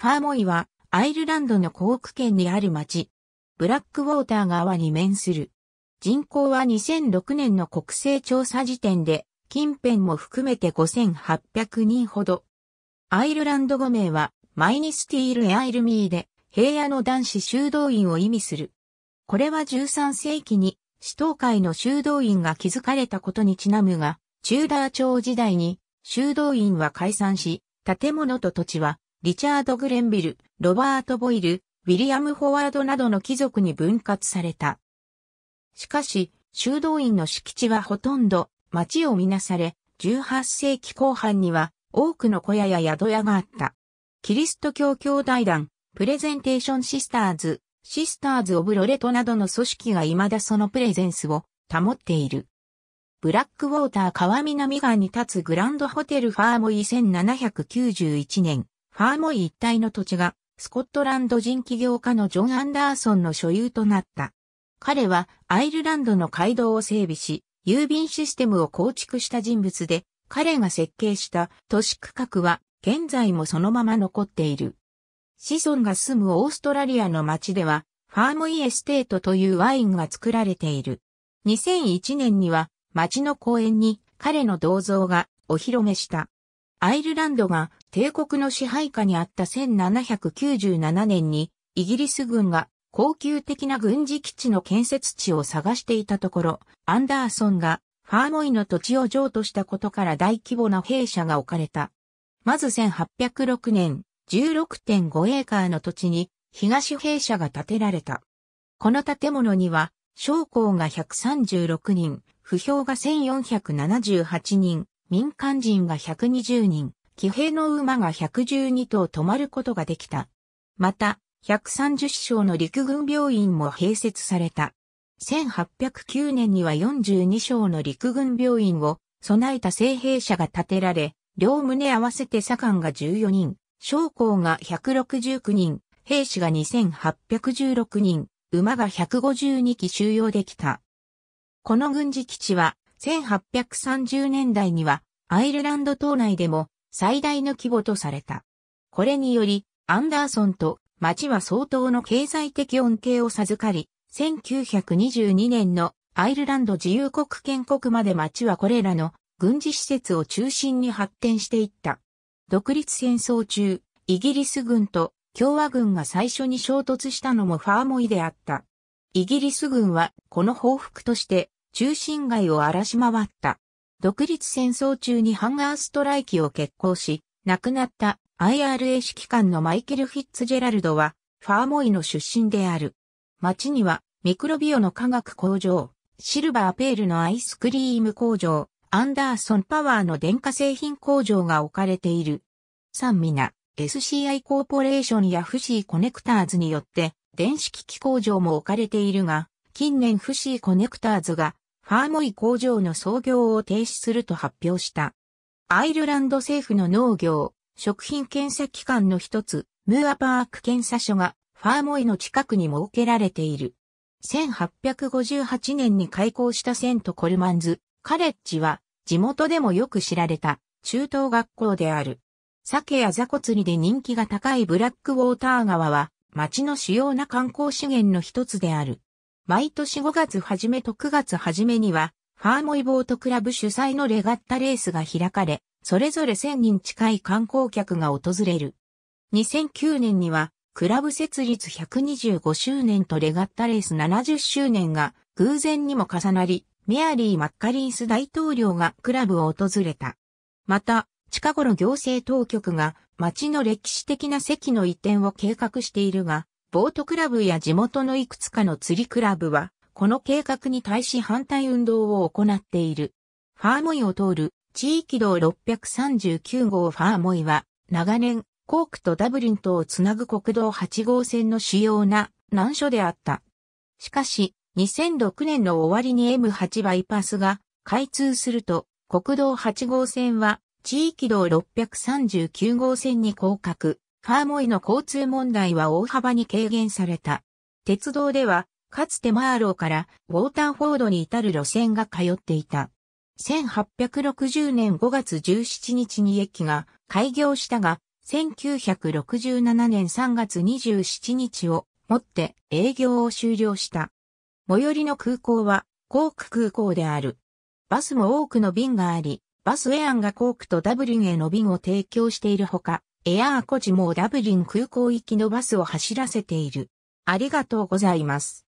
ファーモイはアイルランドのコーク県にある町。ブラックウォーター川に面する。人口は2006年の国勢調査時点で近辺も含めて5800人ほど。アイルランド語名はマイニスティール・エアイルミーで平野の男子修道院を意味する。これは13世紀に死闘会の修道院が築かれたことにちなむが、チューダー朝時代に修道院は解散し、建物と土地はリチャード・グレンビル、ロバート・ボイル、ウィリアム・フォワードなどの貴族に分割された。しかし、修道院の敷地はほとんど町をみなされ、18世紀後半には多くの小屋や宿屋があった。キリスト教教大団、プレゼンテーションシスターズ、シスターズ・オブ・ロレトなどの組織が未だそのプレゼンスを保っている。ブラックウォーター川南岸に立つグランドホテルファーモイ1791年、ファーモイ一帯の土地が、スコットランド人起業家のジョン・アンダーソンの所有となった。彼はアイルランドの街道を整備し、郵便システムを構築した人物で、彼が設計した都市区画は現在もそのまま残っている。子孫が住むオーストラリアの町では、ファームイエステートというワインが作られている。2001年には町の公園に彼の銅像がお披露目した。アイルランドが帝国の支配下にあった1797年に、イギリス軍が高級的な軍事基地の建設地を探していたところ、アンダーソンがファーモイの土地を譲渡したことから大規模な兵舎が置かれた。まず1806年、16.5エーカーの土地に東兵舎が建てられた。この建物には、将校が136人、不評が1478人、民間人が120人、騎兵の馬が112頭止まることができた。また、130床の陸軍病院も併設された。1809年には42床の陸軍病院を備えた聖兵舎が建てられ、両胸合わせて左官が14人、将校が169人、兵士が2816人、馬が152機収容できた。この軍事基地は1830年代にはアイルランド島内でも最大の規模とされた。これにより、アンダーソンと町は相当の経済的恩恵を授かり、1922年のアイルランド自由国建国まで町はこれらの軍事施設を中心に発展していった。独立戦争中、イギリス軍と共和軍が最初に衝突したのもファーモイであった。イギリス軍はこの報復として中心街を荒らし回った。独立戦争中にハンガーストライキを決行し、亡くなった IRA 指揮官のマイケル・フィッツジェラルドは、ファーモイの出身である。町には、ミクロビオの化学工場、シルバーペールのアイスクリーム工場、アンダーソンパワーの電化製品工場が置かれている。ミナ、SCI コーポレーションやフシーコネクターズによって、電子機器工場も置かれているが、近年フシーコネクターズがハーモイ工場の操業を停止すると発表した。アイルランド政府の農業、食品検査機関の一つ、ムーアパーク検査所がファーモイの近くに設けられている。1858年に開校したセントコルマンズ、カレッジは地元でもよく知られた中等学校である。鮭やザコ釣りで人気が高いブラックウォーター川は町の主要な観光資源の一つである。毎年5月初めと9月初めには、ファーモイボートクラブ主催のレガッタレースが開かれ、それぞれ1000人近い観光客が訪れる。2009年には、クラブ設立125周年とレガッタレース70周年が偶然にも重なり、メアリー・マッカリンス大統領がクラブを訪れた。また、近頃行政当局が街の歴史的な席の移転を計画しているが、ボートクラブや地元のいくつかの釣りクラブは、この計画に対し反対運動を行っている。ファーモイを通る地域道639号ファーモイは、長年、コークとダブリンとをつなぐ国道8号線の主要な難所であった。しかし、2006年の終わりに M8 バイパスが開通すると、国道8号線は地域道639号線に降格、カーモイの交通問題は大幅に軽減された。鉄道では、かつてマーローからウォーターフォードに至る路線が通っていた。1860年5月17日に駅が開業したが、1967年3月27日をもって営業を終了した。最寄りの空港は、コーク空港である。バスも多くの便があり、バスエアンがコークとダブリンへの便を提供しているほか、エアーコジもダブリン空港行きのバスを走らせている。ありがとうございます。